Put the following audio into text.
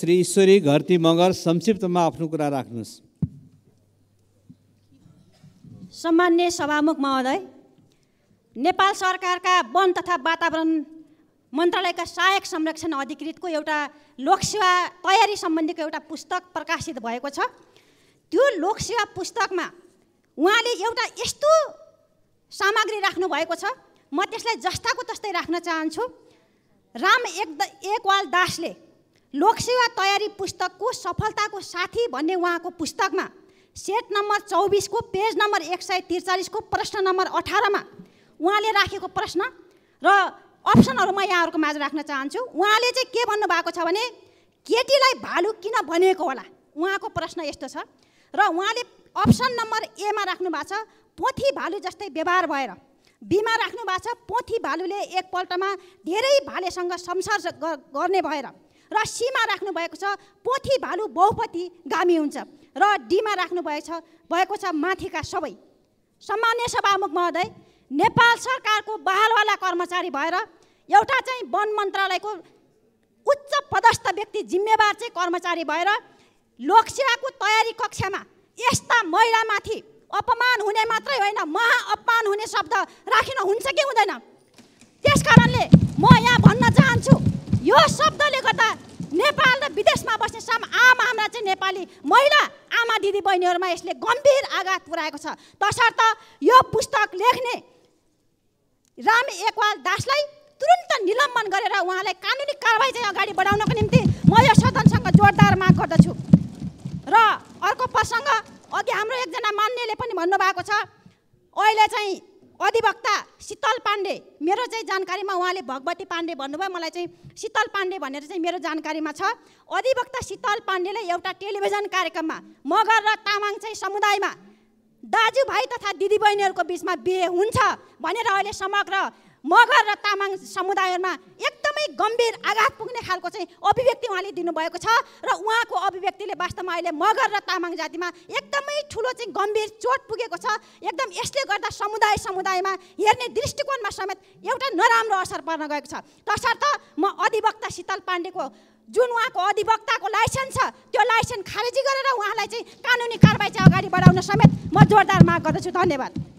श्री ईश्वरी घरती मगर संक्षिप्तमा आफ्नो कुरा राख्नुहोस् सामान्य सभामुख महोदय नेपाल सरकारका वन तथा वातावरण मन्त्रालयका सहायक संरक्षण अधिकृतको एउटा लोकसेवा तयारी सम्बन्धीको एउटा पुस्तक प्रकाशित भएको छ त्यो लोकसेवा पुस्तकमा उहाँले एउटा यस्तो सामग्री राख्नु भएको छ म त्यसलाई जस्ताको तस्तै राख्न चाहन्छु राम एक एकवाल दासले लोकसेवा तयारी पुस्तकको सफलताको साथी भन्ने उहाँको पुस्तकमा सेट नम्बर चौबिसको पेज नम्बर एक सय त्रिचालिसको प्रश्न नम्बर अठारमा उहाँले राखेको प्रश्न र अप्सनहरू म यहाँहरूको माझ राख्न चाहन्छु उहाँले चाहिँ के भन्नुभएको छ भने केटीलाई भालु किन भनेको होला उहाँको प्रश्न यस्तो छ र उहाँले अप्सन नम्बर एमा राख्नु भएको छ पोथी भालु जस्तै व्यवहार भएर बिमा राख्नु भएको छ पोथी भालुले एकपल्टमा धेरै भालेसँग संसार गर्ने भएर र सीमा राख्नुभएको छ पोथी भालु बहुपति गामी हुन्छ र डीमा राख्नुभएको छ भएको छ माथिका सबै सामान्य सभामुख महोदय नेपाल सरकारको बहालवाला कर्मचारी भएर एउटा चाहिँ वन मन्त्रालयको उच्च पदस्थ व्यक्ति जिम्मेवार चाहिँ कर्मचारी भएर लोकसेवाको तयारी कक्षामा यस्ता महिलामाथि अपमान हुने मात्रै होइन महा अपमान हुने शब्द राखिन हुन्छ कि हुँदैन त्यस कारणले म यहाँ भन्न चाहन्छु यो शब्दले गर्दा नेपाली महिला आमा दिदी बहिनीहरूमा यसले गम्भीर आघात पुर्याएको छ तसर्थ यो पुस्तक लेख्ने राम एकवाल दासलाई तुरन्त निलम्बन गरेर उहाँलाई कानुनी कारवाही चाहिँ अगाडि बढाउनको निम्ति म यो सदनसँग जोरदार माग गर्दछु र अर्को प्रसङ्ग अघि हाम्रो एकजना मान्यले पनि भन्नुभएको छ अहिले चाहिँ अधिवक्ता शीतल पाण्डे मेरो चाहिँ जानकारीमा उहाँले भगवती पाण्डे भन्नुभयो मलाई चाहिँ शीतल पाण्डे भनेर चाहिँ मेरो जानकारीमा छ अधिवक्ता शीतल पाण्डेले एउटा टेलिभिजन कार्यक्रममा मगर र तामाङ चाहिँ समुदायमा दाजुभाइ तथा दिदीबहिनीहरूको बिचमा बिहे हुन्छ भनेर अहिले समग्र मगर र तामाङ समुदायहरूमा एकदमै गम्भीर आघात पुग्ने खालको चाहिँ अभिव्यक्ति उहाँले दिनुभएको छ र उहाँको अभिव्यक्तिले वास्तवमा अहिले मगर र तामाङ जातिमा एकदमै ठुलो चाहिँ गम्भीर चोट पुगेको छ एकदम यसले गर्दा समुदाय समुदायमा हेर्ने दृष्टिकोणमा समेत एउटा नराम्रो असर पर्न गएको छ तसर्थ म अधिवक्ता शीतल पाण्डेको जुन उहाँको अधिवक्ताको लाइसेन्स छ त्यो लाइसेन्स खारेजी गरेर उहाँलाई चाहिँ कानुनी कारवाही चाहिँ अगाडि बढाउन समेत म जोरदार माग गर्दछु धन्यवाद